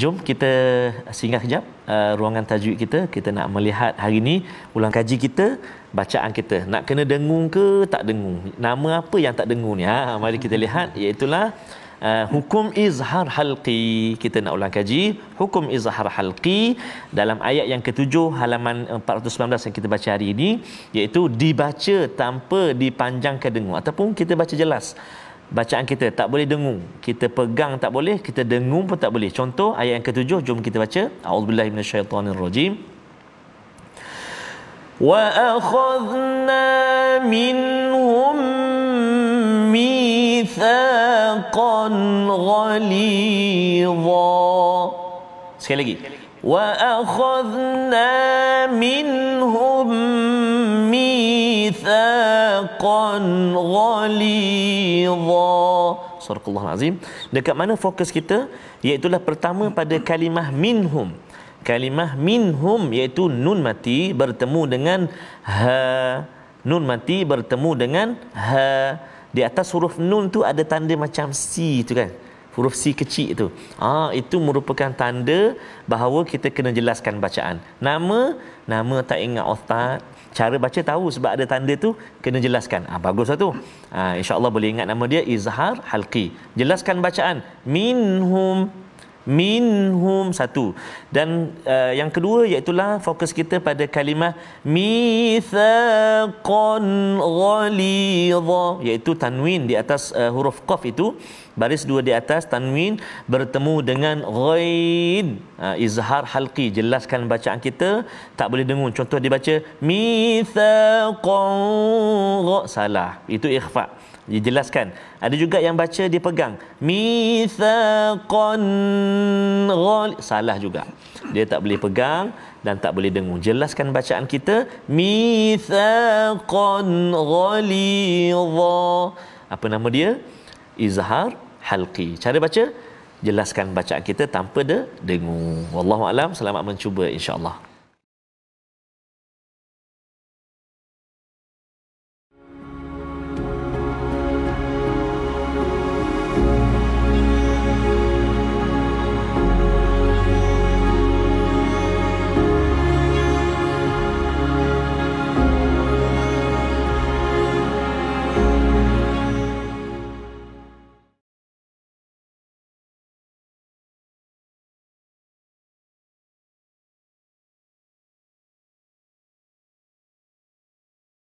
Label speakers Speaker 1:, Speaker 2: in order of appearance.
Speaker 1: Jom kita singgah kejap uh, ruangan tajwid kita. Kita nak melihat hari ini ulang kaji kita, bacaan kita. Nak kena dengung ke tak dengung? Nama apa yang tak dengung ni? Ha? Mari kita lihat iaitulah Uh, hukum izhar halqi kita nak ulang kaji hukum izhar halqi dalam ayat yang ketujuh halaman 419 uh, yang kita baca hari ini iaitu dibaca tanpa dipanjangkan dengung ataupun kita baca jelas bacaan kita tak boleh dengung kita pegang tak boleh kita dengung pun tak boleh contoh ayat yang ketujuh jom kita baca a'udzubillahi minasyaitonirrajim
Speaker 2: wa akhadna minhum mithaqan ghalidha sekali lagi wa akhadna minhum mithaqan qalban ghalidha Allah Azim. dekat mana fokus kita iaitu
Speaker 1: pertama pada kalimah minhum kalimah minhum iaitu nun mati bertemu dengan ha nun mati bertemu dengan ha di atas huruf nun tu ada tanda macam si tu kan huruf C kecil tu. Ah itu merupakan tanda bahawa kita kena jelaskan bacaan. Nama nama tak ingat ustaz. Cara baca tahu sebab ada tanda tu kena jelaskan. Ah ha, baguslah tu. Ah ha, insya-Allah boleh ingat nama dia Izhar Halqi. Jelaskan bacaan minhum minhum satu dan uh, yang kedua iaitu lah fokus kita pada kalimah mithaqan ghalidha iaitu tanwin di atas uh, huruf qaf itu baris dua di atas tanwin bertemu dengan ghain uh, izhar halqi jelaskan bacaan kita tak boleh dengung contoh dibaca mithaqan tengok salah itu ikhfa dia jelaskan ada juga yang baca dia pegang mithaqan ghal salah juga dia tak boleh pegang dan tak boleh dengung jelaskan bacaan kita mithaqan ghalidha apa nama dia izhar halqi cara baca jelaskan bacaan kita tanpa de dengung wallahu alam selamat mencuba insyaallah